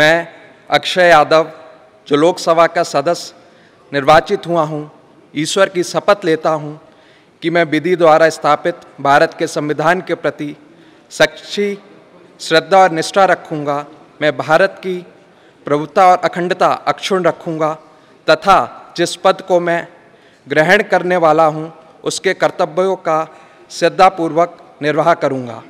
मैं अक्षय यादव जो लोकसभा का सदस्य निर्वाचित हुआ हूँ ईश्वर की शपथ लेता हूँ कि मैं विधि द्वारा स्थापित भारत के संविधान के प्रति सच्ची श्रद्धा और निष्ठा रखूँगा मैं भारत की प्रभुता और अखंडता अक्षुण रखूँगा तथा जिस पद को मैं ग्रहण करने वाला हूँ उसके कर्तव्यों का श्रद्धापूर्वक निर्वाह करूँगा